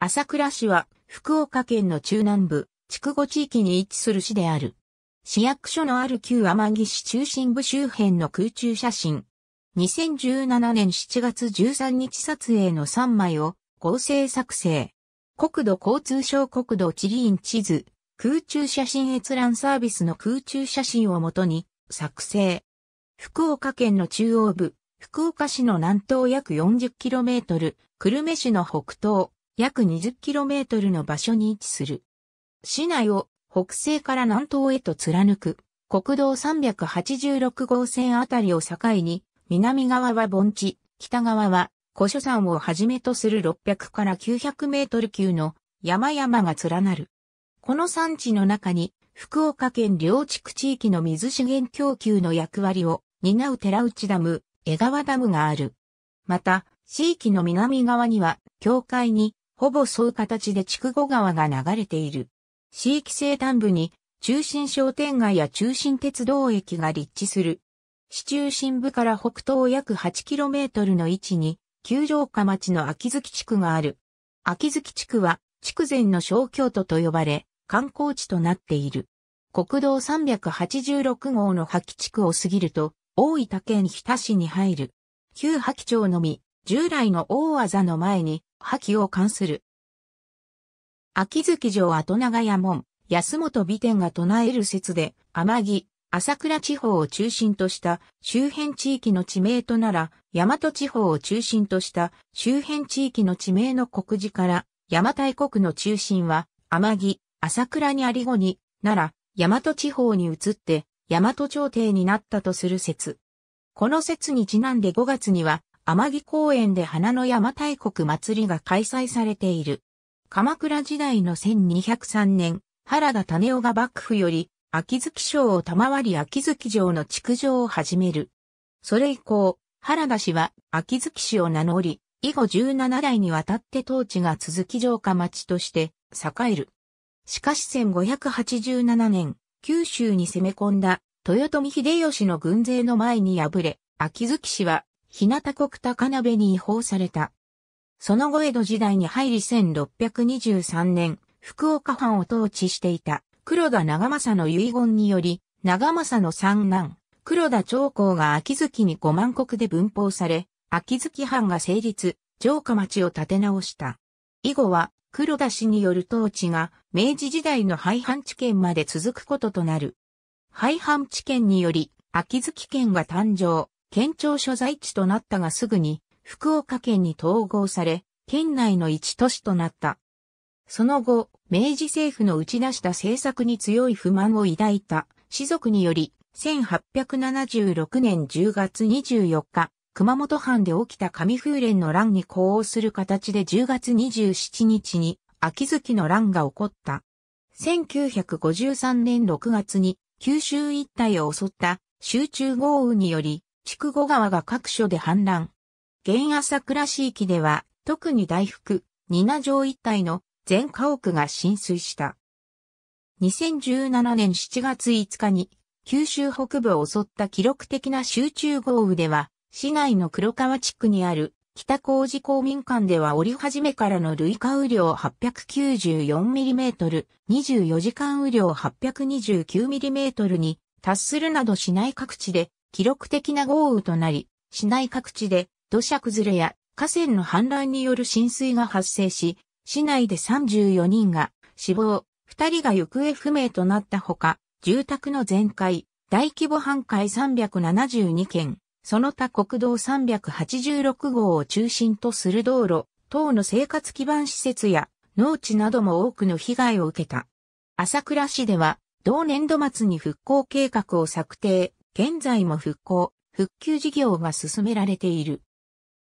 朝倉市は福岡県の中南部、筑後地域に位置する市である。市役所のある旧天城市中心部周辺の空中写真。2017年7月13日撮影の3枚を合成作成。国土交通省国土地理院地図、空中写真閲覧サービスの空中写真をもとに作成。福岡県の中央部、福岡市の南東約 40km、久留米市の北東、約 20km の場所に位置する。市内を北西から南東へと貫く国道386号線あたりを境に、南側は盆地、北側は古書山をはじめとする600から900メートル級の山々が連なる。この山地の中に福岡県両地区地域の水資源供給の役割を担う寺内ダム、江川ダムがある。また、地域の南側には、境界にほぼ沿う形で筑後川が流れている。地域西端部に中心商店街や中心鉄道駅が立地する。市中心部から北東約 8km の位置に、九条下町の秋月地区がある。秋月地区は、筑前の小京都と呼ばれ、観光地となっている。国道386号の八気地区を過ぎると、大分県日田市に入る。旧八気町のみ、従来の大技の前に、破棄を冠する。秋月城後長屋門、安本美天が唱える説で、天城、朝倉地方を中心とした周辺地域の地名となら、大和地方を中心とした周辺地域の地名の国字から、邪馬台国の中心は、天城、朝倉にありごに、なら、大和地方に移って、大和朝廷になったとする説。この説にちなんで5月には、天城公園で花の山大国祭りが開催されている。鎌倉時代の1203年、原田種男が幕府より、秋月賞を賜り秋月城の築城を始める。それ以降、原田氏は秋月氏を名乗り、以後17代にわたって統治が続き城下町として栄える。しかし1587年、九州に攻め込んだ豊臣秀吉の軍勢の前に敗れ、秋月氏は日向国高鍋に違法された。その後江戸時代に入り1623年、福岡藩を統治していた黒田長政の遺言により、長政の三男、黒田長公が秋月に五万国で分封され、秋月藩が成立、城下町を建て直した。以後は、黒田氏による統治が、明治時代の廃藩置県まで続くこととなる。廃藩置県により、秋月県が誕生、県庁所在地となったがすぐに福岡県に統合され、県内の一都市となった。その後、明治政府の打ち出した政策に強い不満を抱いた士族により、1876年10月24日、熊本藩で起きた上風連の乱に呼応する形で10月27日に秋月の乱が起こった。1953年6月に九州一帯を襲った集中豪雨により筑後川が各所で氾濫。現朝倉市域では、特に大福、仁名城一帯の全家屋が浸水した。2017年7月5日に、九州北部を襲った記録的な集中豪雨では、市内の黒川地区にある北工事公民館では折り始めからの累加雨量 894mm、24時間雨量 829mm に達するなど市内各地で記録的な豪雨となり、市内各地で土砂崩れや河川の氾濫による浸水が発生し、市内で34人が死亡、2人が行方不明となったほか、住宅の全壊、大規模半壊372件、その他国道386号を中心とする道路、等の生活基盤施設や農地なども多くの被害を受けた。朝倉市では、同年度末に復興計画を策定、現在も復興、復旧事業が進められている。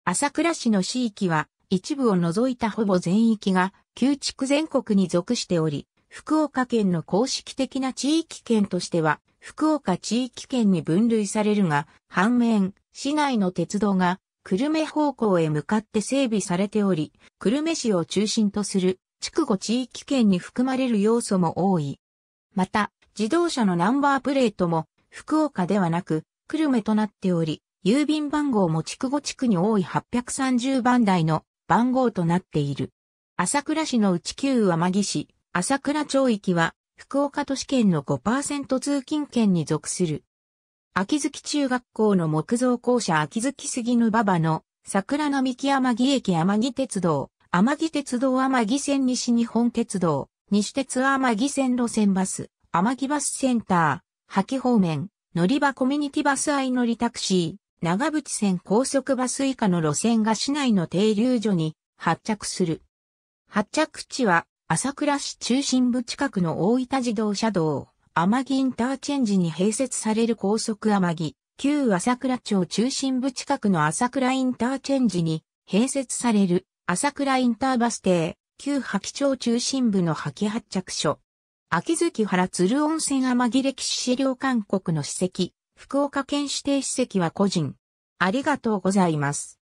朝倉市の市域は、一部を除いたほぼ全域が、旧地区全国に属しており、福岡県の公式的な地域圏としては、福岡地域圏に分類されるが、反面、市内の鉄道が、久留米方向へ向かって整備されており、久留米市を中心とする、筑後地域圏に含まれる要素も多い。また、自動車のナンバープレートも、福岡ではなく、久留米となっており、郵便番号も筑後地区に多い830番台の番号となっている。朝倉市の内旧は間木市、朝倉町域は福岡都市圏の5%通勤圏に属する。秋月中学校の木造校舎秋月杉の馬場の桜並木天城駅天城鉄道、天城鉄道天城線西日本鉄道、西鉄天城線路線バス、天城バスセンター、吐方面、乗り場コミュニティバス愛乗りタクシー、長渕線高速バス以下の路線が市内の停留所に発着する。発着地は朝倉市中心部近くの大分自動車道、天城インターチェンジに併設される高速天城、旧朝倉町中心部近くの朝倉インターチェンジに併設される朝倉インターバス停、旧覇気町中心部の覇気発着所。秋月原鶴温泉天城歴史資料勧国の史跡、福岡県指定史跡は個人。ありがとうございます。